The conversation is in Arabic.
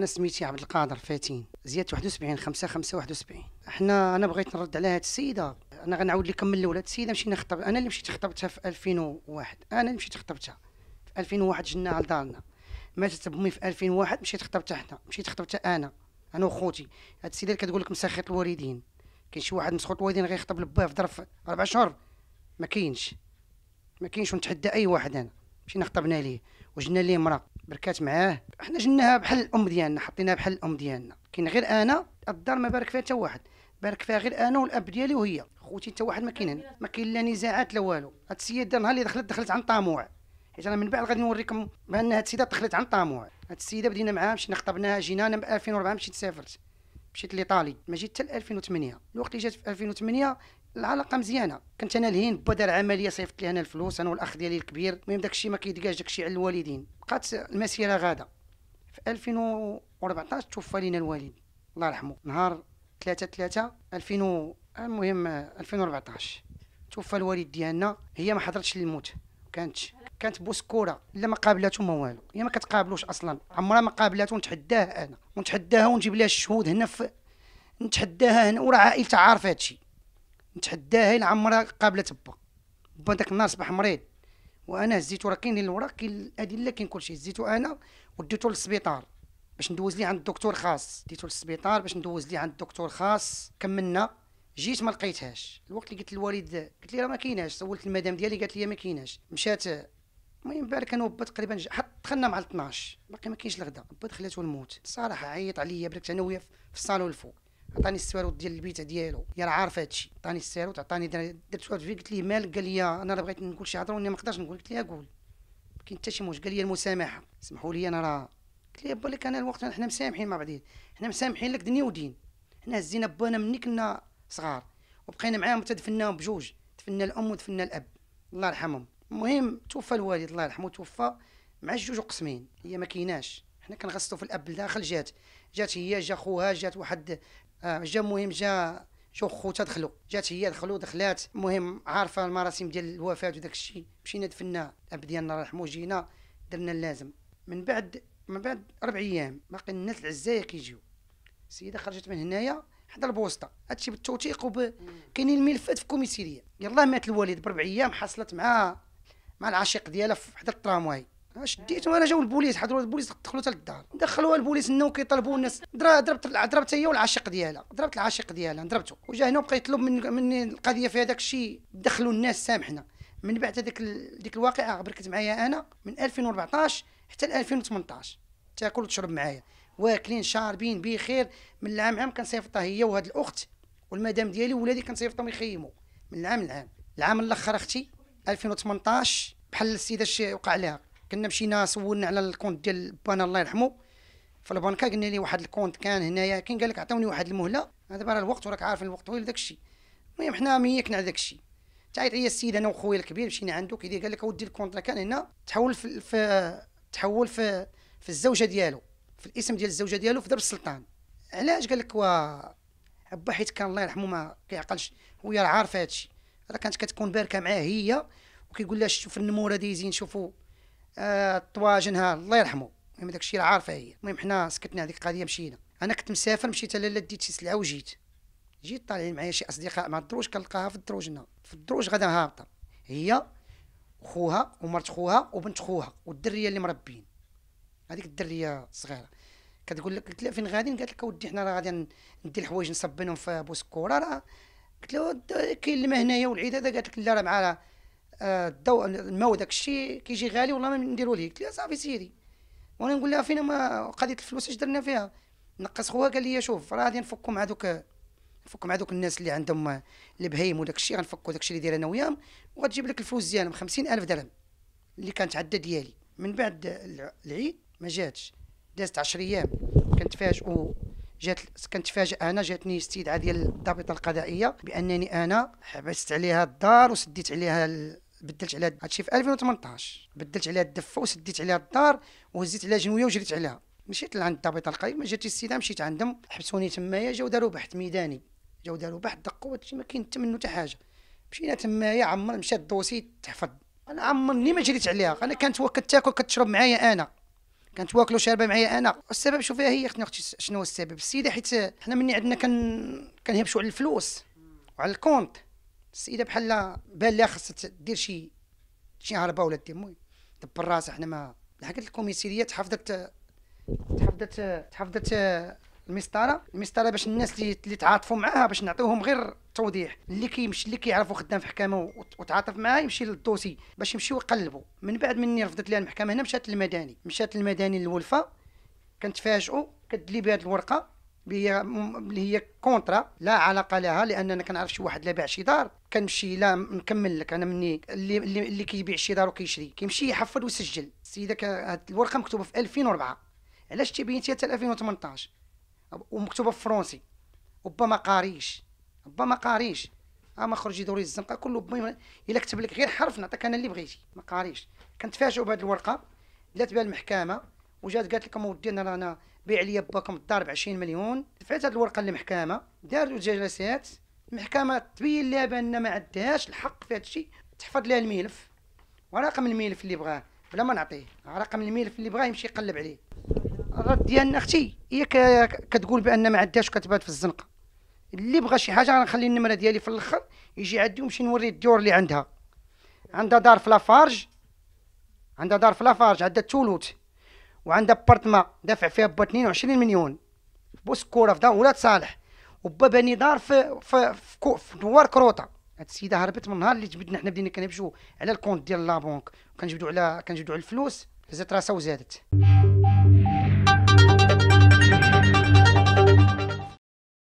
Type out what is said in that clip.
انا سميتي عبد القادر فاتين زياده 71 5 5 71 حنا انا بغيت نرد على هذه السيده انا غنعاود لكم من الاول هاد السيده مشينا خطب انا اللي مشيت خطبتها في 2001 انا اللي مشيت خطبتها في 2001 جنا على دارنا ماتت بمي في 2001 مشيت خطبتها حنا مشيت خطبتها انا انا وخوتي هذه السيده اللي كتقول لك مسخط الوالدين كاين شي واحد مسخط الوالدين غيخطب لباه في ظرف اربع شهور ما كاينش ما كاينش ونتحدى اي واحد انا مشينا خطبنا ليه وجنا ليه مراه بركات معاه حنا جناها بحال الام ديالنا حطيناها بحال الام ديالنا كاين غير انا الدار ما بارك فيها حتى واحد بارك فيها غير انا والاب ديالي وهي خوتي حتى واحد ما كاين ما كاين لا نزاعات لا والو هاد السيده النهار اللي دخلت دخلت عن طموع حيت انا من بعد غادي نوريكم بان هاد السيده دخلت عن طموع هاد السيده بدينا معاها مشينا خطبناها جينا انا ب 2004 مشيت سافرت مشيت لايطالي ما جيت حتى 2008 الوقت اللي جات في 2008 العلاقه مزيانه كنت انا لهين با دار عمليه صيفط لي انا الفلوس انا والاخ ديالي الكبير المهم داكشي ما كيدقاش داكشي على الوالدين بقات المسيره غاده في 2014 توفى لينا الوالد الله يرحمه نهار 3 3 2000 المهم 2014 توفى الوالد ديالنا هي ما حضرتش للموت كانتش كانت بوسكوره لا ما قابلاته ما والو هي ما كتقابلوش اصلا عمرها ما قابلاته ونتحداها انا ونتحداها ونجيب لها الشهود هنا في نتحداها هنا وراه عائلتها عارفه هادشي نتحداها الى عمرها قابله با با داك النهار صبح مريض وانا هزيتو راه كاين الوراق كاين الادله كاين كلشي هزيتو انا وديتو للسبيطار باش ندوز ليه عند الدكتور خاص ديتو للسبيطار باش ندوز ليه عند الدكتور خاص كملنا جيت ما لقيتهاش الوقت اللي قلت للوالد قلت لي راه ما كايناش سولت المدام ديالي قالت لي ما كايناش مشات المهم بعد كان وبا تقريبا حتى دخلنا مع 12 باقي ما كاينش الغدا هبط خلاتو الموت صراحه عيط عليا بركت انا وياه في الصالون الفوق عطاني السيروت ديال البيت ديالو هي راه عارفه هادشي عطاني السيروت عطاني درت واحد فيه قلت ليه مالك قال لي انا راه بغيت نقول شي هضره واني ما نقدرش نقول قلت ليه قول ما كاين حتى شي موش قال لي المسامحه سمحوا لي انا راه قلت ليه با لك انا الوقت حنا مسامحين مع بعضينا حنا مسامحين لك دنيا ودين حنا هزينا بانا مني كنا صغار وبقينا معاهم حتى دفناهم بجوج دفنا الام ودفنا الاب الله يرحمهم المهم توفى الوالد الله يرحمه توفى مع جوج قسمين هي ما كايناش حنا كنغسلوا في الاب لداخل جات جات هي جا خوها جات واحد آه، جا المهم جا جو خوتها دخلوا جات هي دخلوا دخلات المهم عارفه المراسم ديال الوفاه وداك الشيء مشينا دفنا الاب ديالنا الله يرحمه جينا درنا اللازم من بعد من بعد اربع ايام باقي الناس العزايه كيجيو السيده خرجت من هنايا حدا البوسطه هادشي بالتوثيق وب كاينين الملفات في الكوميسيريه يلاه مات الوالد بربع ايام حصلت مع مع العشيق ديالها في حدا الترامواي شديتهم انا جاو البوليس حضروا البوليس دخلوا حتى للدار دخلوها البوليس انه كيطلبوا الناس ضربت ضربت هي والعشيق ديالها ضربت العشيق ديالها ضربته وجا هنا وبقى يطلب من مني القضيه في هذاك الشيء دخلوا الناس سامحنا من بعد هذيك ديك الواقعه بركت معايا انا من 2014 حتى 2018 تاكل وتشرب معايا واكلين شاربين بخير من العام عام كنصيفطها هي وهاد الاخت والمدام ديالي وولادي كنصيفطهم يخيموا من العام لعام العام الاخر اختي 2018 بحال السيده شي وقع لها كنا مشينا سولنا على الكونت ديال بان الله يرحمه في البنكه قلنا لي واحد الكونت كان هنايا كاين قال لك عطوني واحد المهله دابا راه الوقت وراك عارف الوقت طويل داك الشيء المهم حنا ميكنا على داك الشيء تعيط عليا السيد انا وخويا الكبير مشينا عنده كيدير قال لك اودي الكونت كان هنا تحول في, في تحول في في الزوجه ديالو في الاسم ديال الزوجه ديالو في درب السلطان علاش قال لك وا با حيت كان الله يرحمه ما كيعقلش هو راه عارف هادشي راه كانت كتكون باركه معاه هي وكيقول لها شوف النموره دايزين شوفوا آه، طواجنها الله يرحمه المهم الشيء راه عارفه هي المهم حنا سكتنا هذيك القضيه مشينا انا كنت مسافر مشيت لالا ديت شي سلعه وجيت جيت طالعين معايا شي اصدقاء مع الدروج كنلقاها في الدروج هنا في الدروج غدا هابطه هي خوها ومرت خوها وبنت خوها والدريه اللي مربين هذيك الدريه الصغيره كتقول لك قلت لها فين غاديين قالت لك اودي حنا راه غادي ندي الحوايج نصبينهم في بوسكوره راه قلت لها كاين الماء هنايا والعيد هذا قالت لك لا راه معاها الضوء الماء وداك الشيء كيجي غالي والله ما نديرو ليه قلت لها صافي سيري وانا نقول لها فين ما قضيه الفلوس اش درنا فيها نقص خوها قال لي شوف راه غادي نفكو مع دوك نفكو مع دوك الناس اللي عندهم البهيم وداك الشيء غنفكو داك الشيء اللي داير انا وياهم وغتجيب لك الفلوس ديالهم 50000 درهم اللي كانت عده ديالي من بعد العيد ما جاتش دازت 10 ايام كنتفاجئوا جات كنتفاجئ انا جاتني استدعاء ديال الضابطه القضائيه بانني انا حبست عليها الدار وسديت عليها بدلت عليها هادشي في 2018 بدلت عليها الدفه وسديت عليها الدار وهزيت عليها جنويه وجريت عليها مشيت لعند الضابط القريب ما جاتش السيده مشيت عندهم حبسوني تمايا جاو داروا بحث ميداني جاو داروا بحث دقوا هادشي ما كاين منه حتى حاجه مشينا تمايا عمر مشى الدوسي تحفظ انا عمرني ما جريت عليها انا كانت هو كتاكل كتشرب معايا انا كانت واكله وشاربه معايا انا السبب شوفيها هي اختي اختي شنو هو السبب السيده حيت حنا مني عندنا كان كنهبشوا على الفلوس وعلى الكونت السيده بحال بان لها خاصها دير شي شي هربه ولا دير المهم دبر راسها حنا ما حكت الكوميسيريه تحفظت تحفظت تحفظت المسطره المسطره باش الناس اللي اللي تعاطفوا معاها باش نعطيوهم غير توضيح اللي كيمشي اللي كيعرفوا خدام في حكامه وتعاطف معاه يمشي للدوسي باش يمشيو يقلبوا من بعد مني رفضت لها المحكمه هنا مشات للمداني مشات للمداني للولفه كنتفاجئوا كدلي بهذه الورقه اللي هي كونترا لا علاقه لها لان انا كنعرف شي واحد لا باع شي دار كنمشي لا نكمل لك انا مني اللي اللي, اللي كيبيع شي دار وكيشري كيمشي يحفظ ويسجل السيده هاد الورقه مكتوبه في 2004 علاش تبينتي حتى 2018 ومكتوبه فرونسي وبا ما قاريش ربما ما قاريش اما آه، خرج دوري الزنقه كله بما الا كتب لك غير حرف نعطيك انا اللي بغيتي ما قاريش كنتفاجئوا بهذه الورقه دلات بها المحكمه وجات قالت لكم اودي انا رانا بيع لي باكم الدار ب 20 مليون دفعت هذه الورقه للمحكمه داروا جلسات المحكمه تبين لها بان ما عندهاش الحق في هذا الشيء تحفظ لها الملف ورقم الملف اللي بغاه بلا ما نعطيه رقم الملف اللي بغاه يمشي يقلب عليه الرد ديالنا اختي هي كتقول بان ما عندهاش كتبات في الزنقه اللي بغى شي حاجه غنخلي النمره ديالي في الاخر يجي عندي ويمشي نوري الديور اللي عندها عندها دار في لافارج عندها دار في لافارج عندها تولوت وعندها بارتما دافع فيها ب 22 مليون بوسكوره في دار ولاد صالح وبابا نضار في في في, في نوار كروطه هاد السيده هربت من النهار اللي جبدنا حنا بدينا كنمشيو على الكونت ديال لا بونك وكنجبدو على كنجبدو على الفلوس هزات راسها وزادت